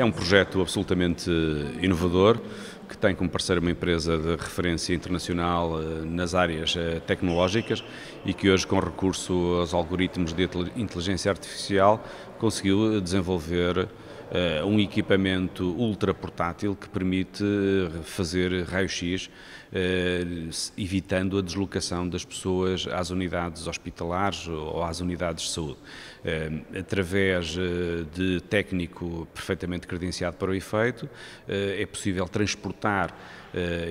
É um projeto absolutamente eh, inovador que tem como parceiro uma empresa de referência internacional eh, nas áreas eh, tecnológicas e que hoje, com recurso aos algoritmos de inteligência artificial, conseguiu desenvolver eh, um equipamento ultra portátil que permite eh, fazer raio-x, eh, evitando a deslocação das pessoas às unidades hospitalares ou às unidades de saúde. através de técnico perfeitamente credenciado para o efeito, é possível transportar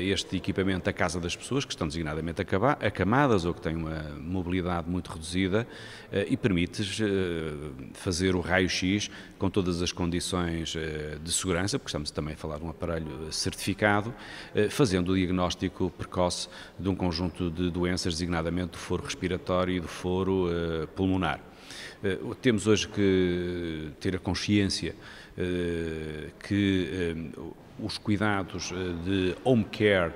este equipamento à casa das pessoas que estão designadamente acamadas ou que têm uma mobilidade muito reduzida e permite fazer o raio-x com todas as condições condições eh, de segurança, porque estamos também a falar de um aparelho eh, certificado, eh, fazendo o diagnóstico precoce de um conjunto de doenças, designadamente do foro respiratório e do foro pulmonar. Eh, temos hoje que ter a consciência eh, que eh, os cuidados de home care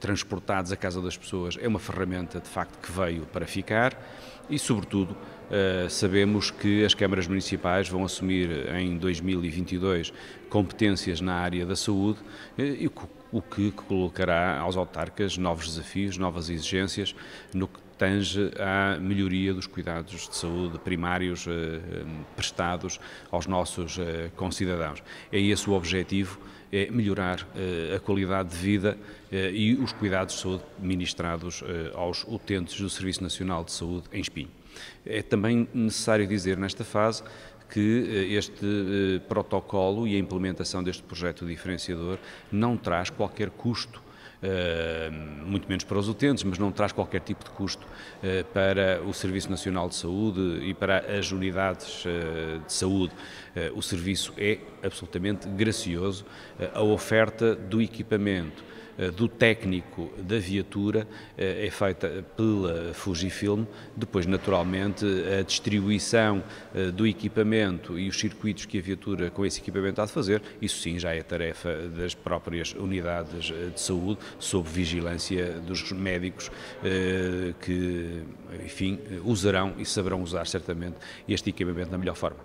transportados à casa das pessoas é uma ferramenta de facto que veio para ficar e, sobretudo, sabemos que as câmaras municipais vão assumir em 2022 competências na área da saúde e o que colocará aos autarcas novos desafios, novas exigências no que tange à melhoria dos cuidados de saúde primários eh, eh prestados aos nossos eh, concidadãos. É esse o objetivo, é melhorar eh, a qualidade de vida eh, e os cuidados de saúde ministrados eh, aos utentes do Serviço Nacional de Saúde em Espinho. É também necessário dizer, nesta fase, que eh, este eh, protocolo e a implementação deste projeto diferenciador não traz qualquer custo Uh, muito menos para os utentes, mas não traz qualquer tipo de custo uh, para o Serviço Nacional de Saúde e para as unidades uh, de saúde. O serviço é absolutamente gracioso. A oferta do equipamento eh, do técnico da viatura eh, é feita pela Fujifilm, depois naturalmente a distribuição eh, do equipamento e os circuitos que a viatura com esse equipamento há de fazer, isso sim já é tarefa das próprias unidades de saúde, sob vigilância dos médicos que, enfim, usarão e saberão usar certamente este equipamento da melhor forma.